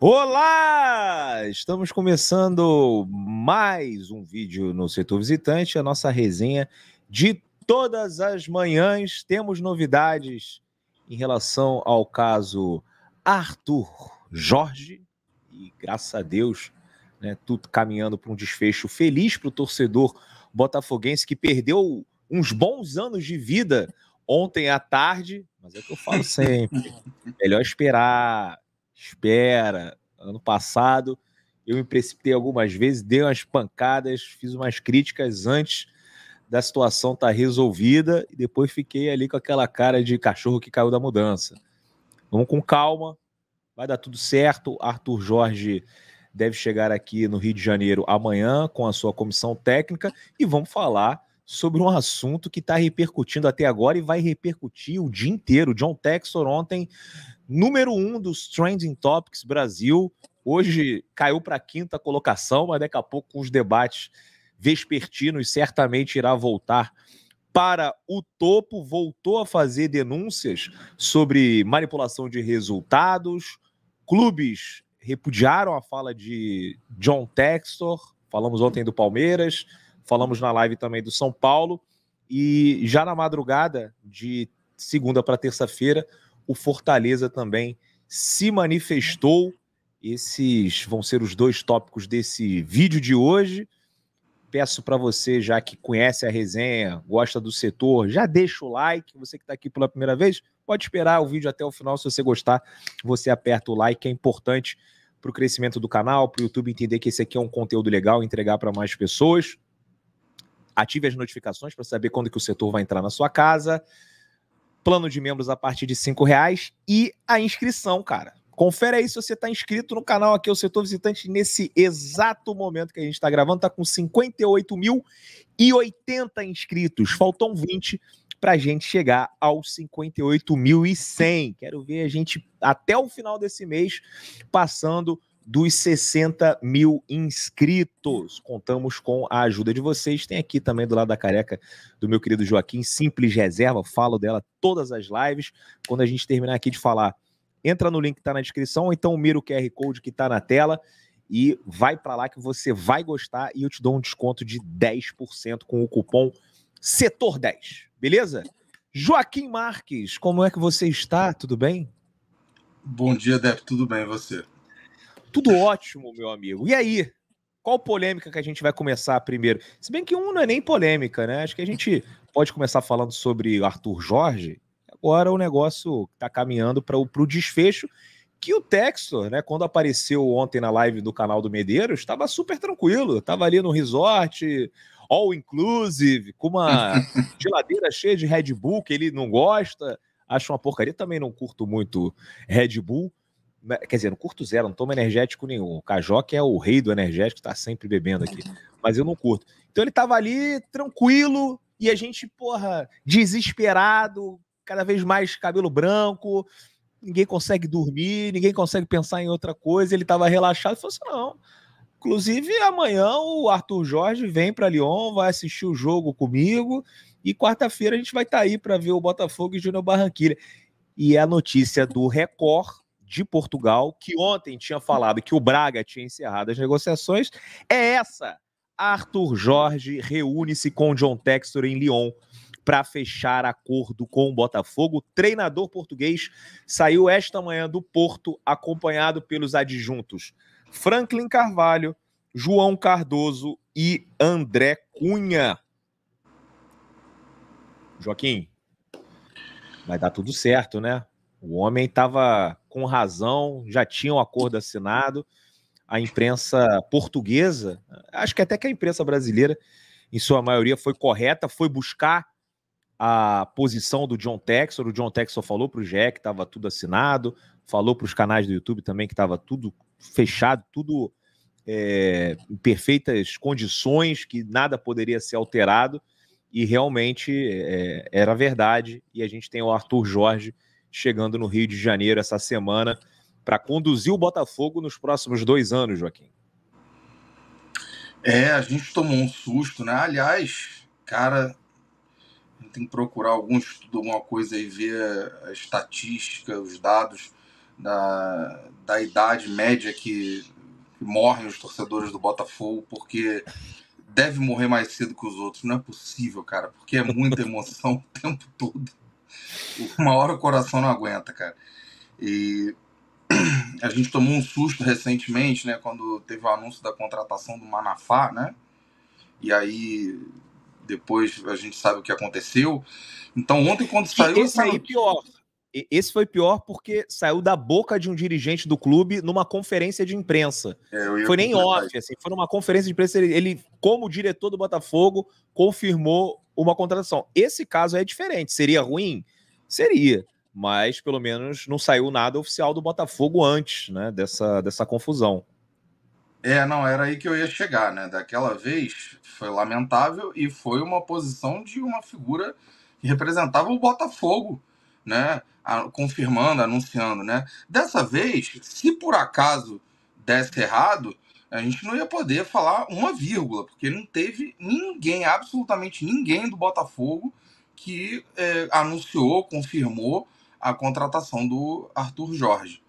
Olá! Estamos começando mais um vídeo no setor visitante, a nossa resenha de todas as manhãs. Temos novidades em relação ao caso Arthur Jorge, e graças a Deus, né, tudo caminhando para um desfecho feliz para o torcedor botafoguense que perdeu uns bons anos de vida ontem à tarde, mas é o que eu falo sempre: melhor esperar espera. Ano passado eu me precipitei algumas vezes, dei umas pancadas, fiz umas críticas antes da situação estar tá resolvida e depois fiquei ali com aquela cara de cachorro que caiu da mudança. Vamos com calma, vai dar tudo certo. Arthur Jorge deve chegar aqui no Rio de Janeiro amanhã com a sua comissão técnica e vamos falar sobre um assunto que está repercutindo até agora e vai repercutir o dia inteiro. John Texor ontem número um dos Trending Topics Brasil. Hoje caiu para a quinta colocação, mas daqui a pouco, com os debates vespertinos, certamente irá voltar para o topo. Voltou a fazer denúncias sobre manipulação de resultados. Clubes repudiaram a fala de John Textor. Falamos ontem do Palmeiras, falamos na live também do São Paulo. E já na madrugada de segunda para terça-feira, o Fortaleza também se manifestou. Esses vão ser os dois tópicos desse vídeo de hoje. Peço para você, já que conhece a resenha, gosta do setor, já deixa o like. Você que está aqui pela primeira vez, pode esperar o vídeo até o final. Se você gostar, você aperta o like, é importante para o crescimento do canal, para o YouTube entender que esse aqui é um conteúdo legal, entregar para mais pessoas. Ative as notificações para saber quando que o setor vai entrar na sua casa plano de membros a partir de cinco reais e a inscrição, cara. Confere aí se você está inscrito no canal aqui, o Setor Visitante, nesse exato momento que a gente está gravando, está com 58.080 inscritos. Faltam 20 para a gente chegar aos 58.100. Quero ver a gente até o final desse mês passando dos 60 mil inscritos. Contamos com a ajuda de vocês. Tem aqui também do lado da careca do meu querido Joaquim, Simples Reserva. Falo dela todas as lives. Quando a gente terminar aqui de falar, entra no link que está na descrição, ou então mira o QR Code que está na tela e vai para lá que você vai gostar e eu te dou um desconto de 10% com o cupom SETOR10. Beleza? Joaquim Marques, como é que você está? Tudo bem? Bom dia, Dep. Tudo bem, você? Tudo ótimo, meu amigo. E aí? Qual polêmica que a gente vai começar primeiro? Se bem que um não é nem polêmica, né? Acho que a gente pode começar falando sobre Arthur Jorge. Agora o negócio está caminhando para o desfecho que o Textor, né, quando apareceu ontem na live do canal do Medeiros, estava super tranquilo, estava ali no resort, all inclusive, com uma geladeira cheia de Red Bull que ele não gosta, acha uma porcaria, também não curto muito Red Bull, Quer dizer, não curto zero, não tomo energético nenhum. O que é o rei do energético, tá sempre bebendo aqui. Mas eu não curto. Então ele tava ali, tranquilo, e a gente, porra, desesperado, cada vez mais cabelo branco, ninguém consegue dormir, ninguém consegue pensar em outra coisa. Ele tava relaxado e falou assim: não. Inclusive, amanhã o Arthur Jorge vem para Lyon, vai assistir o jogo comigo. E quarta-feira a gente vai estar tá aí para ver o Botafogo e Júnior Barranquilla. E é a notícia do Record de Portugal, que ontem tinha falado que o Braga tinha encerrado as negociações, é essa. Arthur Jorge reúne-se com John Textor em Lyon para fechar acordo com o Botafogo. treinador português saiu esta manhã do Porto, acompanhado pelos adjuntos Franklin Carvalho, João Cardoso e André Cunha. Joaquim, vai dar tudo certo, né? O homem estava com razão, já tinham um acordo assinado. A imprensa portuguesa, acho que até que a imprensa brasileira, em sua maioria, foi correta, foi buscar a posição do John Texor. O John Texor falou para o GE que estava tudo assinado, falou para os canais do YouTube também que estava tudo fechado, tudo é, em perfeitas condições, que nada poderia ser alterado. E realmente é, era verdade. E a gente tem o Arthur Jorge chegando no Rio de Janeiro essa semana para conduzir o Botafogo nos próximos dois anos, Joaquim. É, a gente tomou um susto, né? Aliás, cara, tem que procurar algum estudo, alguma coisa e ver a estatística, os dados da, da idade média que, que morrem os torcedores do Botafogo, porque deve morrer mais cedo que os outros. Não é possível, cara, porque é muita emoção o tempo todo uma hora o coração não aguenta, cara. E a gente tomou um susto recentemente, né, quando teve o anúncio da contratação do Manafá, né? E aí depois a gente sabe o que aconteceu. Então ontem quando saiu esse aí é pior, esse foi pior porque saiu da boca de um dirigente do clube numa conferência de imprensa. É, foi nem off, assim, foi numa conferência de imprensa. Ele, ele, como diretor do Botafogo, confirmou uma contratação. Esse caso é diferente. Seria ruim? Seria. Mas pelo menos não saiu nada oficial do Botafogo antes né, dessa, dessa confusão. É, não, era aí que eu ia chegar, né? Daquela vez foi lamentável e foi uma posição de uma figura que representava o Botafogo né? confirmando, anunciando, né? Dessa vez, se por acaso desse errado, a gente não ia poder falar uma vírgula, porque não teve ninguém, absolutamente ninguém do Botafogo que é, anunciou, confirmou a contratação do Arthur Jorge.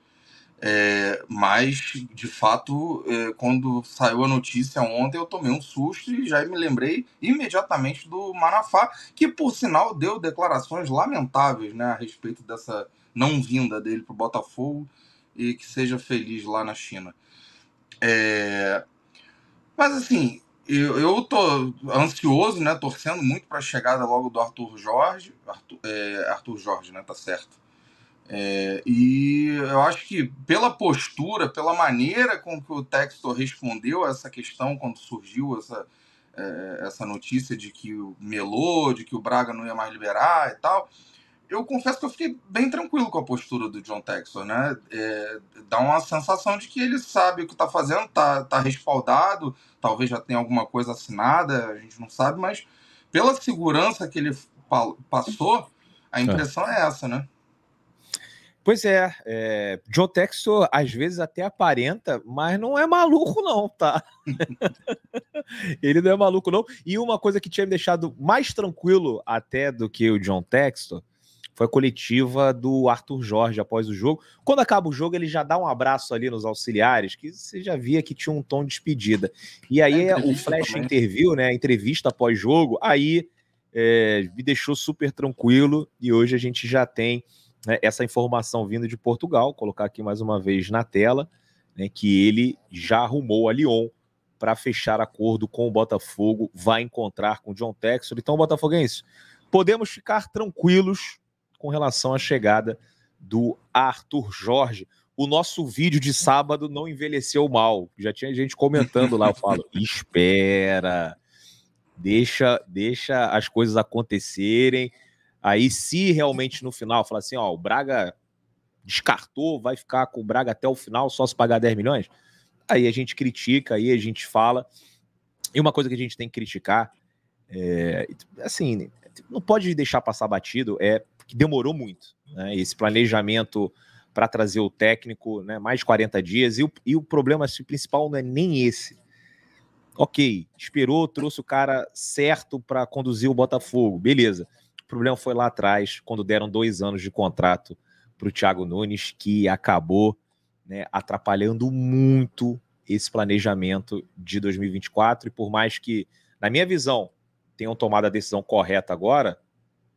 É, mas, de fato, é, quando saiu a notícia ontem, eu tomei um susto e já me lembrei imediatamente do Manafá, que, por sinal, deu declarações lamentáveis né, a respeito dessa não vinda dele para o Botafogo e que seja feliz lá na China. É, mas, assim, eu, estou tô ansioso, né, torcendo muito para a chegada logo do Arthur Jorge. Arthur, é, Arthur Jorge, né, tá certo é, e eu acho que pela postura, pela maneira com que o Textor respondeu a essa questão quando surgiu essa, é, essa notícia de que o melou, de que o Braga não ia mais liberar e tal, eu confesso que eu fiquei bem tranquilo com a postura do John Textor, né? É, dá uma sensação de que ele sabe o que está fazendo, está tá respaldado, talvez já tenha alguma coisa assinada, a gente não sabe, mas pela segurança que ele passou, a é. impressão é essa, né? Pois é, é, John Textor às vezes até aparenta, mas não é maluco não, tá? ele não é maluco não. E uma coisa que tinha me deixado mais tranquilo até do que o John Textor foi a coletiva do Arthur Jorge após o jogo. Quando acaba o jogo, ele já dá um abraço ali nos auxiliares, que você já via que tinha um tom de despedida. E aí é o é, flash também. interview, né, entrevista após jogo, aí é, me deixou super tranquilo e hoje a gente já tem né, essa informação vindo de Portugal, colocar aqui mais uma vez na tela, né, que ele já arrumou a Lyon para fechar acordo com o Botafogo, vai encontrar com o John Texel. Então, Botafoguense, podemos ficar tranquilos com relação à chegada do Arthur Jorge. O nosso vídeo de sábado não envelheceu mal. Já tinha gente comentando lá. Eu falo, espera, deixa, deixa as coisas acontecerem. Aí, se realmente no final falar assim, ó, o Braga descartou, vai ficar com o Braga até o final, só se pagar 10 milhões, aí a gente critica, aí a gente fala. E uma coisa que a gente tem que criticar, é, assim, não pode deixar passar batido, é que demorou muito. Né? Esse planejamento para trazer o técnico, né, mais de 40 dias, e o, e o problema assim, principal não é nem esse. Ok, esperou, trouxe o cara certo para conduzir o Botafogo, beleza problema foi lá atrás, quando deram dois anos de contrato para o Thiago Nunes, que acabou né, atrapalhando muito esse planejamento de 2024. E por mais que, na minha visão, tenham tomado a decisão correta agora,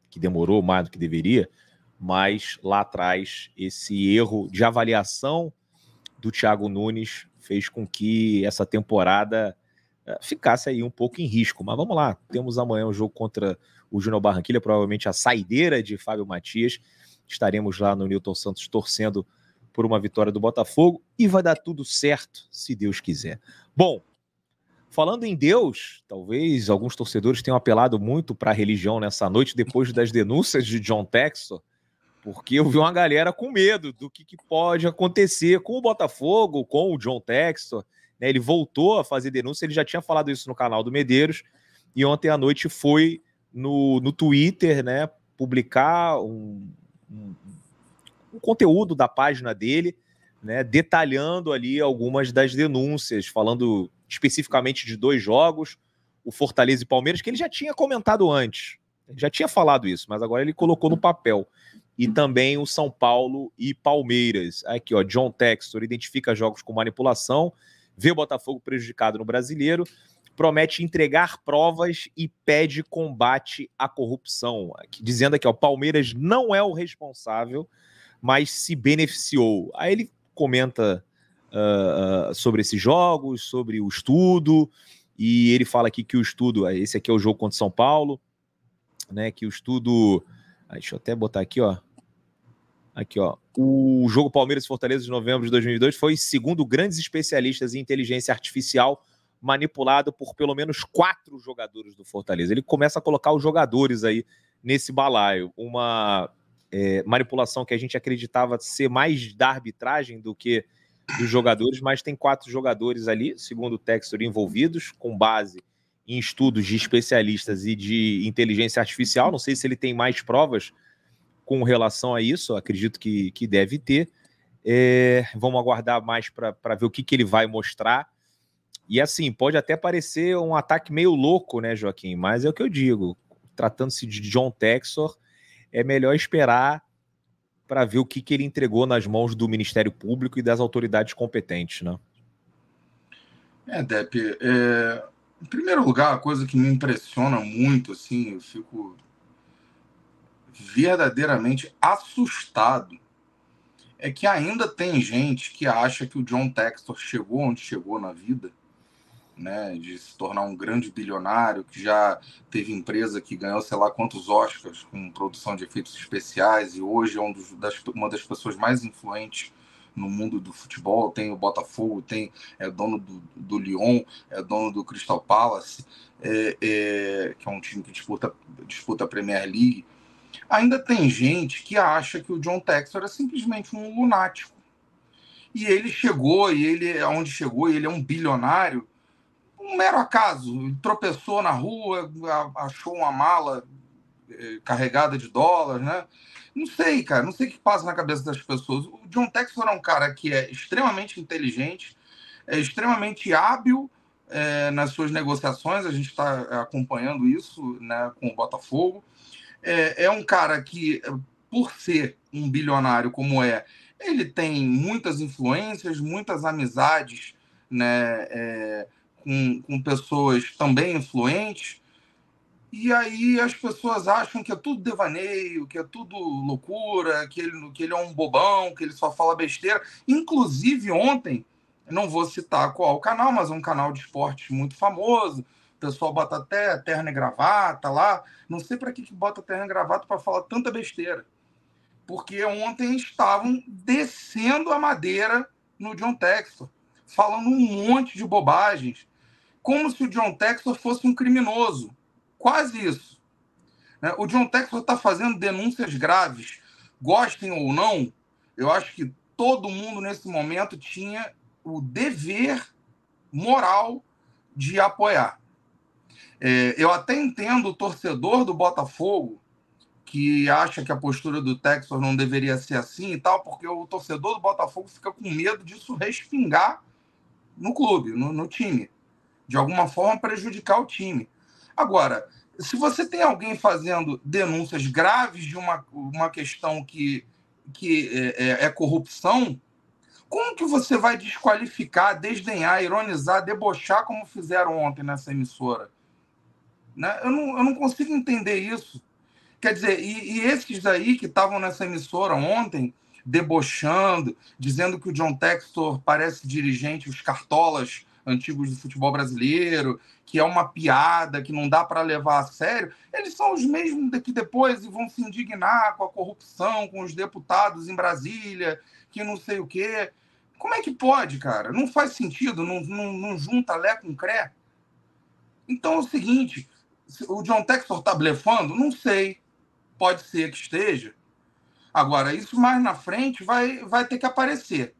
que demorou mais do que deveria, mas lá atrás esse erro de avaliação do Thiago Nunes fez com que essa temporada eh, ficasse aí um pouco em risco. Mas vamos lá, temos amanhã um jogo contra o Júnior Barranquilha, provavelmente a saideira de Fábio Matias. Estaremos lá no Newton Santos torcendo por uma vitória do Botafogo e vai dar tudo certo, se Deus quiser. Bom, falando em Deus, talvez alguns torcedores tenham apelado muito para a religião nessa noite depois das denúncias de John Textor, porque eu vi uma galera com medo do que, que pode acontecer com o Botafogo, com o John Textor. Né? Ele voltou a fazer denúncia, ele já tinha falado isso no canal do Medeiros, e ontem à noite foi no, no Twitter, né? Publicar um, um, um conteúdo da página dele, né? Detalhando ali algumas das denúncias, falando especificamente de dois jogos, o Fortaleza e Palmeiras, que ele já tinha comentado antes. já tinha falado isso, mas agora ele colocou no papel. E também o São Paulo e Palmeiras. Aqui, ó, John Textor identifica jogos com manipulação, vê o Botafogo prejudicado no brasileiro promete entregar provas e pede combate à corrupção. Dizendo aqui, ó, Palmeiras não é o responsável, mas se beneficiou. Aí ele comenta uh, sobre esses jogos, sobre o estudo, e ele fala aqui que o estudo, ah, esse aqui é o jogo contra São Paulo, né? Que o estudo. Deixa eu até botar aqui, ó. Aqui, ó. O jogo Palmeiras Fortaleza de novembro de 2002 foi, segundo grandes especialistas em inteligência artificial, manipulado por pelo menos quatro jogadores do Fortaleza. Ele começa a colocar os jogadores aí nesse balaio. Uma é, manipulação que a gente acreditava ser mais da arbitragem do que dos jogadores, mas tem quatro jogadores ali, segundo o Textor, envolvidos, com base em estudos de especialistas e de inteligência artificial. Não sei se ele tem mais provas com relação a isso, acredito que, que deve ter. É, vamos aguardar mais para ver o que, que ele vai mostrar. E assim, pode até parecer um ataque meio louco, né, Joaquim? Mas é o que eu digo. Tratando-se de John Texor, é melhor esperar para ver o que, que ele entregou nas mãos do Ministério Público e das autoridades competentes, né? É, Depp, é... em primeiro lugar, a coisa que me impressiona muito, assim, eu fico verdadeiramente assustado é que ainda tem gente que acha que o John Textor chegou onde chegou na vida né, de se tornar um grande bilionário, que já teve empresa que ganhou sei lá quantos Oscars com produção de efeitos especiais e hoje é um dos, das, uma das pessoas mais influentes no mundo do futebol. Tem o Botafogo, tem é dono do, do Lyon, é dono do Crystal Palace, é, é, que é um time que disputa, disputa a Premier League. Ainda tem gente que acha que o John Textor é simplesmente um lunático. E ele chegou, e ele é onde chegou, e ele é um bilionário um mero acaso, tropeçou na rua, achou uma mala eh, carregada de dólares né? Não sei, cara, não sei o que passa na cabeça das pessoas. O John Textor é um cara que é extremamente inteligente, é extremamente hábil é, nas suas negociações, a gente está eh, acompanhando isso né, com o Botafogo. É, é um cara que, por ser um bilionário como é, ele tem muitas influências, muitas amizades né, é, com, com pessoas também influentes, e aí as pessoas acham que é tudo devaneio, que é tudo loucura, que ele, que ele é um bobão, que ele só fala besteira. Inclusive, ontem, não vou citar qual o canal, mas um canal de esportes muito famoso, o pessoal bota até terra e gravata lá. Não sei para que, que bota terna e gravata para falar tanta besteira. Porque ontem estavam descendo a madeira no John Textor, falando um monte de bobagens como se o John Texas fosse um criminoso. Quase isso. Né? O John Texas está fazendo denúncias graves. Gostem ou não, eu acho que todo mundo nesse momento tinha o dever moral de apoiar. É, eu até entendo o torcedor do Botafogo que acha que a postura do Texas não deveria ser assim e tal, porque o torcedor do Botafogo fica com medo disso respingar no clube, no, no time de alguma forma, prejudicar o time. Agora, se você tem alguém fazendo denúncias graves de uma, uma questão que, que é, é, é corrupção, como que você vai desqualificar, desdenhar, ironizar, debochar como fizeram ontem nessa emissora? Né? Eu, não, eu não consigo entender isso. Quer dizer, e, e esses aí que estavam nessa emissora ontem, debochando, dizendo que o John Textor parece dirigente, os cartolas antigos do futebol brasileiro, que é uma piada, que não dá para levar a sério, eles são os mesmos que depois vão se indignar com a corrupção, com os deputados em Brasília, que não sei o quê. Como é que pode, cara? Não faz sentido, não, não, não junta Lé com Cré. Então é o seguinte, o John Texor está blefando? Não sei. Pode ser que esteja. Agora, isso mais na frente vai, vai ter que aparecer.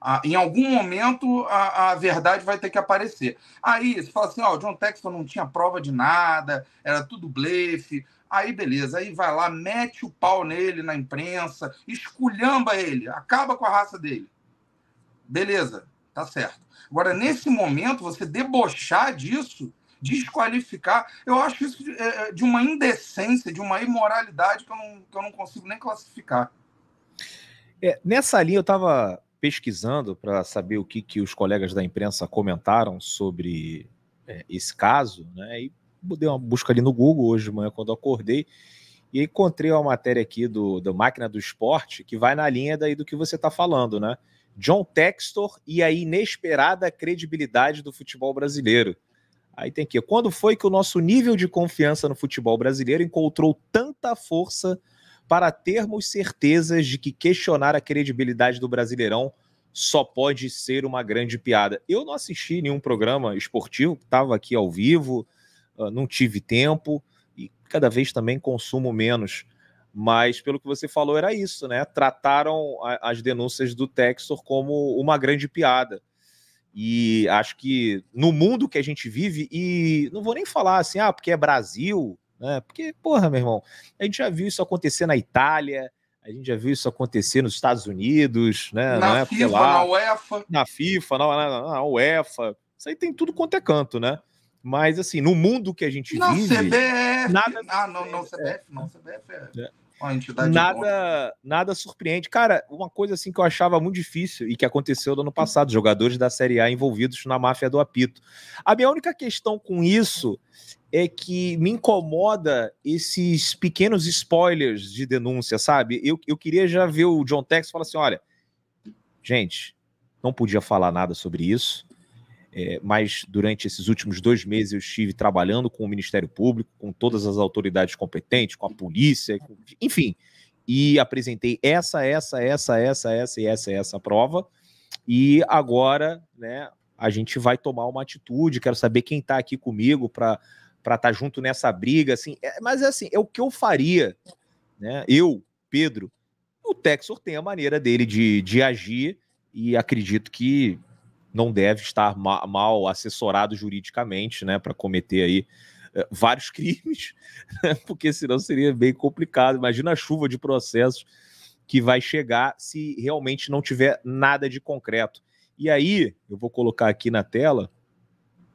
Ah, em algum momento a, a, verdade vai ter que aparecer. Aí você fala assim: ó, John Texton não tinha prova de nada, era tudo blefe. Aí beleza, aí vai lá, mete o pau nele na imprensa, esculhamba ele, acaba com a raça dele. Beleza, tá certo. Agora, nesse momento, você debochar disso, desqualificar, eu acho isso de, é, é, de uma indecência, de uma imoralidade que eu não, que eu não consigo nem classificar. É, nessa linha, eu estava pesquisando para saber o que, que os colegas da imprensa comentaram sobre é, esse caso, né? E dei uma busca ali no Google hoje de manhã quando acordei e encontrei uma matéria aqui do da Máquina do Esporte que vai na linha daí do que você está falando, né? John Textor e a inesperada credibilidade do futebol brasileiro. Aí tem que quando foi que o nosso nível de confiança no futebol brasileiro encontrou tanta força para termos certezas de que questionar a credibilidade do Brasileirão só pode ser uma grande piada. Eu não assisti nenhum programa esportivo, estava aqui ao vivo, ah, não tive tempo e cada vez também consumo menos. Mas pelo que você falou, era isso, né? Trataram as denúncias do Textor como uma grande piada. E acho que no mundo que a gente vive, e não vou nem falar assim, ah, porque é Brasil, né? Porque, porra, meu irmão, a gente já viu isso acontecer na Itália, a gente já viu isso acontecer nos Estados Unidos, né? Na, FIFA, época, lá, na UEFA. Na FIFA, na, na, na, UEFA. Isso aí tem tudo quanto é canto, né? Mas, assim, no mundo que a gente na vive... CBF, nada... Ah, é. não, não, CBF, não, CBF é... é. Uma entidade nada, nada surpreende. Cara, uma coisa assim que eu achava muito difícil e que aconteceu no ano passado, jogadores da Série A envolvidos na máfia do apito. A minha única questão com isso é que me incomoda esses pequenos spoilers de denúncia, sabe? Eu, eu queria já ver o John Tex falar assim: olha, gente, não podia falar nada sobre isso, é, mas durante esses últimos dois meses eu estive trabalhando com o Ministério Público, com todas as autoridades competentes, com a polícia, com, enfim, e apresentei essa, essa, essa, essa, essa e essa, essa prova. E agora, né, a gente vai tomar uma atitude. Quero saber quem está aqui comigo para para estar tá junto nessa briga, assim. É, mas é assim, é o que eu faria, né? Eu, Pedro, o Texor tem a maneira dele de, de agir e acredito que não deve estar ma mal assessorado juridicamente, né, para cometer aí eh, vários crimes, né? porque senão seria bem complicado. Imagina a chuva de processos que vai chegar se realmente não tiver nada de concreto. E aí, eu vou colocar aqui na tela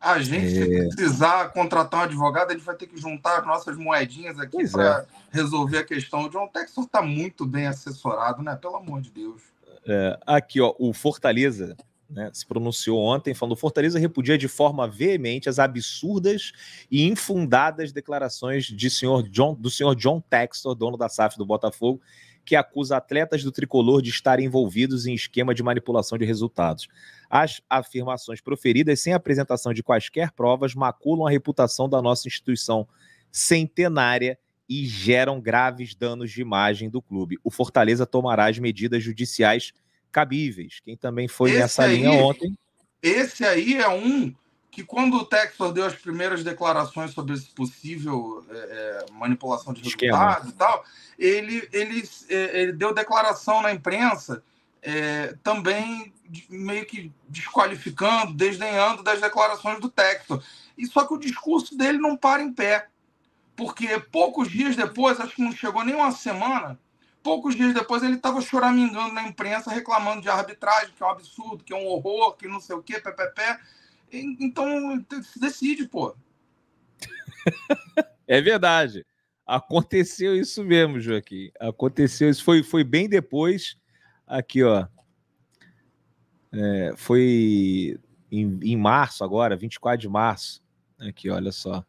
a gente, é... precisar contratar um advogado, a gente vai ter que juntar as nossas moedinhas aqui para é. resolver a questão. O John Texor está muito bem assessorado, né? Pelo amor de Deus. É, aqui, ó, o Fortaleza né, se pronunciou ontem falando: Fortaleza repudia de forma veemente as absurdas e infundadas declarações de senhor John, do senhor John Textor, dono da SAF do Botafogo, que acusa atletas do tricolor de estarem envolvidos em esquema de manipulação de resultados. As afirmações proferidas sem apresentação de quaisquer provas maculam a reputação da nossa instituição centenária e geram graves danos de imagem do clube. O Fortaleza tomará as medidas judiciais cabíveis. Quem também foi esse nessa aí, linha ontem. Esse aí é um que, quando o Texor deu as primeiras declarações sobre esse possível é, é manipulação de resultados e tal, ele, ele, é, ele deu declaração na imprensa é, também meio que desqualificando, desdenhando das declarações do texto E só que o discurso dele não para em pé. Porque poucos dias depois, acho que não chegou nem uma semana, poucos dias depois ele estava choramingando na imprensa, reclamando de arbitragem, que é um absurdo, que é um horror, que não sei o quê, pé. Então, se decide, pô. é verdade. Aconteceu isso mesmo, Joaquim. Aconteceu isso. Foi, foi bem depois. Aqui, ó. É, foi em, em, março agora, 24 de março. Aqui, olha só.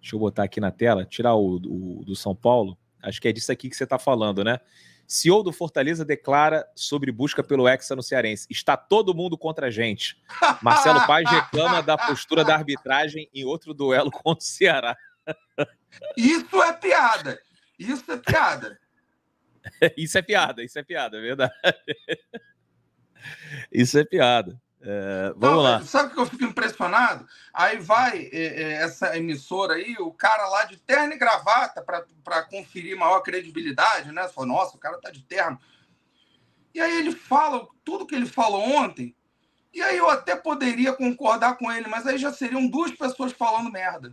Deixa eu botar aqui na tela, tirar o, o do São Paulo. Acho que é disso aqui que você está falando, né? CEO do Fortaleza declara sobre busca pelo Hexa no Cearense. Está todo mundo contra a gente. Marcelo Paz reclama da postura da arbitragem em outro duelo contra o Ceará. Isso é piada. Isso é piada. isso é piada, isso é piada, é verdade. Isso é piada. É, vamos lá. Sabe o que eu fico impressionado? Aí vai é, é, essa emissora aí, o cara lá de terno e gravata para conferir maior credibilidade, né? Fala, nossa, o cara tá de terno. E aí ele fala tudo que ele falou ontem, e aí eu até poderia concordar com ele, mas aí já seriam duas pessoas falando merda.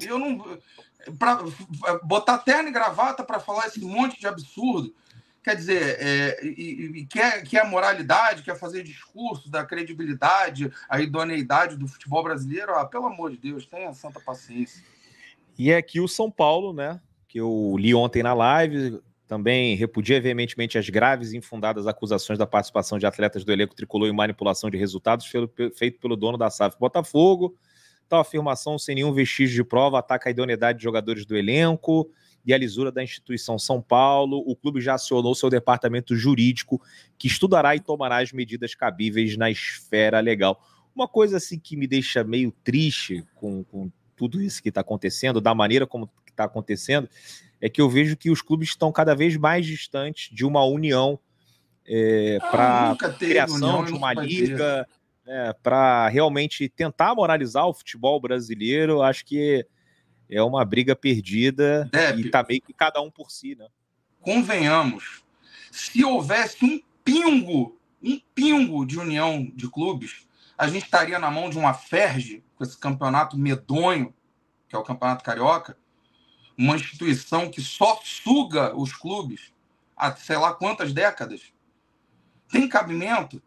E eu não. Pra, botar terno e gravata para falar esse monte de absurdo. Quer dizer, é, e, e quer, quer é, é a moralidade, quer é fazer discurso da credibilidade, a idoneidade do futebol brasileiro, ah, pelo amor de Deus, tenha santa paciência. E é aqui o São Paulo, né? Que eu li ontem na live, também repudia veementemente as graves e infundadas acusações da participação de atletas do elenco tricolor em manipulação de resultados feito pelo dono da SAF Botafogo. Tal afirmação, sem nenhum vestígio de prova, ataca a idoneidade de jogadores do elenco e a lisura da instituição São Paulo, o clube já acionou seu departamento jurídico, que estudará e tomará as medidas cabíveis na esfera legal. Uma coisa assim que me deixa meio triste com, com tudo isso que está acontecendo, da maneira como está acontecendo, é que eu vejo que os clubes estão cada vez mais distantes de uma união é, ah, para criação união, de uma liga, é, né, para realmente tentar moralizar o futebol brasileiro. Acho que é uma briga perdida é, e tá meio que cada um por si, né? Convenhamos, se houvesse um pingo, um pingo de união de clubes, a gente estaria na mão de uma Ferge, com esse campeonato medonho, que é o Campeonato Carioca, uma instituição que só suga os clubes há sei lá quantas décadas. Tem cabimento?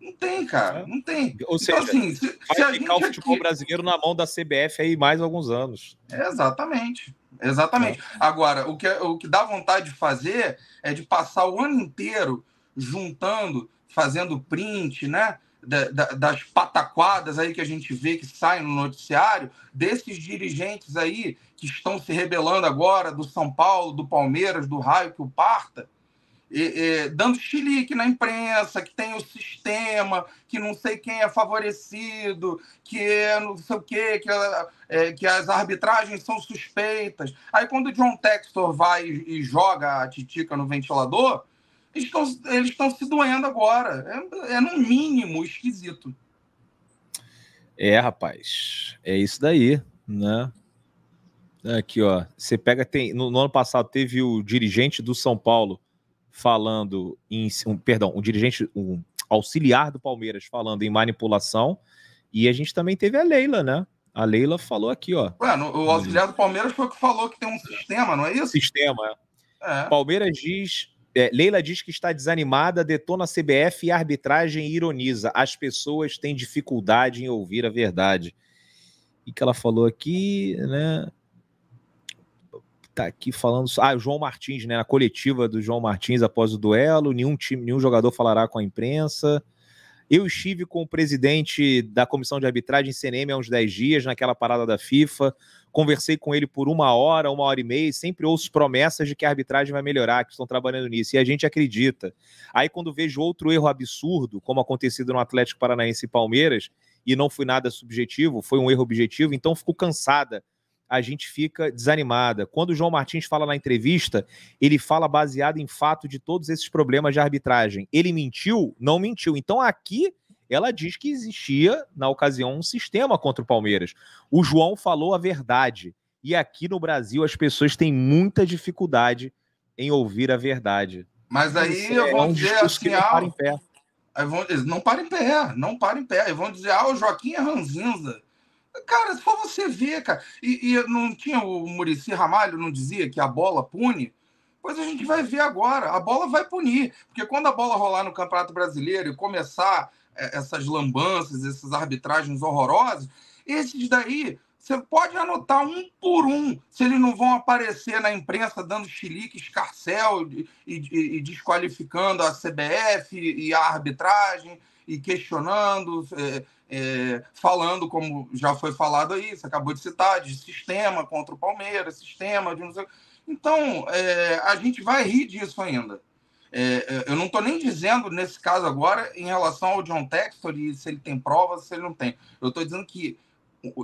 Não tem, cara, é. não tem. Ou então, seja, então, assim, se, vai se ficar o futebol aqui... brasileiro na mão da CBF aí mais alguns anos. Exatamente, exatamente. É. Agora, o que, é, o que dá vontade de fazer é de passar o ano inteiro juntando, fazendo print, né? Da, da, das pataquadas aí que a gente vê que saem no noticiário, desses dirigentes aí que estão se rebelando agora, do São Paulo, do Palmeiras, do Raio que o parta, é, é, dando chilique na imprensa, que tem o sistema, que não sei quem é favorecido, que é não sei o quê, que, é, que as arbitragens são suspeitas. Aí quando o John Textor vai e joga a Titica no ventilador, estão, eles estão se doendo agora. É, é no mínimo esquisito. É, rapaz, é isso daí, né? Aqui, ó. Você pega. Tem, no, no ano passado teve o dirigente do São Paulo falando em. Um, perdão, um dirigente, um auxiliar do Palmeiras falando em manipulação. E a gente também teve a Leila, né? A Leila falou aqui, ó. Ué, no, o auxiliar do Palmeiras foi o que falou que tem um sistema, não é isso? Sistema, é. é. Palmeiras diz. É, Leila diz que está desanimada, detona a CBF e a arbitragem e ironiza. As pessoas têm dificuldade em ouvir a verdade. E que ela falou aqui, né? tá aqui falando. Ah, o João Martins, né? Na coletiva do João Martins após o duelo, nenhum time, nenhum jogador falará com a imprensa. Eu estive com o presidente da comissão de arbitragem CNM há uns 10 dias, naquela parada da FIFA. Conversei com ele por uma hora, uma hora e meia, e sempre ouço promessas de que a arbitragem vai melhorar, que estão trabalhando nisso, e a gente acredita. Aí, quando vejo outro erro absurdo, como acontecido no Atlético Paranaense e Palmeiras, e não foi nada subjetivo, foi um erro objetivo, então fico cansada a gente fica desanimada. Quando o João Martins fala na entrevista, ele fala baseado em fato de todos esses problemas de arbitragem. Ele mentiu? Não mentiu. Então aqui ela diz que existia, na ocasião, um sistema contra o Palmeiras. O João falou a verdade. E aqui no Brasil as pessoas têm muita dificuldade em ouvir a verdade. Mas aí Isso eu é vou é um dizer assim, não para ah, em pé. Aí vão dizer, não para em pé, não para em pé. Aí vão dizer, ah, o Joaquim é ranzinza. Cara, só você ver, cara. E, e não tinha o Murici Ramalho, não dizia que a bola pune? Pois a gente vai ver agora. A bola vai punir. Porque quando a bola rolar no Campeonato Brasileiro e começar é, essas lambanças, essas arbitragens horrorosas, esses daí você pode anotar um por um se eles não vão aparecer na imprensa dando chilique, escarcel e, e, e desqualificando a CBF e a arbitragem e questionando, é, é, falando, como já foi falado aí, você acabou de citar, de sistema contra o Palmeiras, sistema de não sei. Então, é, a gente vai rir disso ainda. É, é, eu não estou nem dizendo, nesse caso agora, em relação ao John Textor, se ele tem provas, se ele não tem. Eu estou dizendo que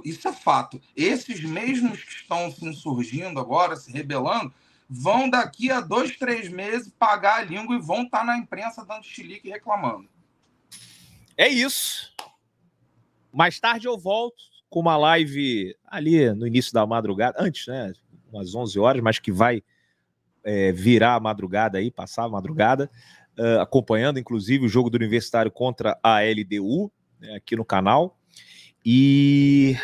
isso é fato. Esses mesmos que estão se insurgindo agora, se rebelando, vão daqui a dois, três meses pagar a língua e vão estar tá na imprensa dando chilique reclamando. É isso. Mais tarde eu volto com uma live ali no início da madrugada, antes, né? Umas 11 horas, mas que vai é, virar a madrugada aí, passar a madrugada, uh, acompanhando inclusive o jogo do Universitário contra a LDU né, aqui no canal. E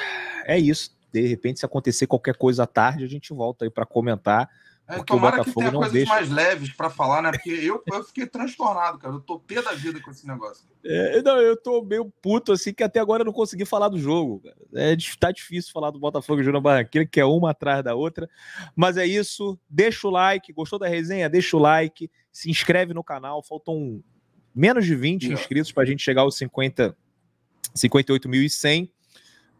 é isso. De repente, se acontecer qualquer coisa à tarde, a gente volta aí para comentar é, porque tomara o Botafogo que tenha não coisas deixa... mais leves para falar, né? Porque eu, eu fiquei transtornado, cara. Eu tô pé da vida com esse negócio. É, não, eu tô meio puto, assim, que até agora eu não consegui falar do jogo. Está É, tá difícil falar do Botafogo e Júnior Barranquilla, que é uma atrás da outra. Mas é isso. Deixa o like. Gostou da resenha? Deixa o like. Se inscreve no canal. Faltam menos de 20 inscritos para a gente chegar aos 50, 58.100.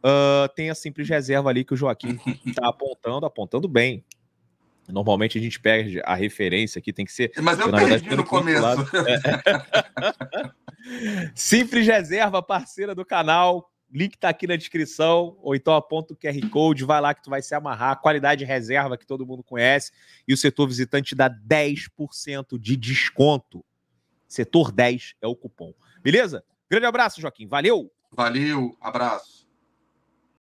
Uh, tem a simples reserva ali que o Joaquim está apontando, apontando bem. Normalmente a gente perde a referência aqui, tem que ser. Mas eu, na perdi verdade, no começo. É. Simples Reserva, parceira do canal. Link tá aqui na descrição, ou então aponta o QR Code, vai lá que tu vai se amarrar. Qualidade reserva que todo mundo conhece. E o setor visitante dá 10% de desconto. Setor 10 é o cupom. Beleza? Grande abraço, Joaquim. Valeu! Valeu, abraço.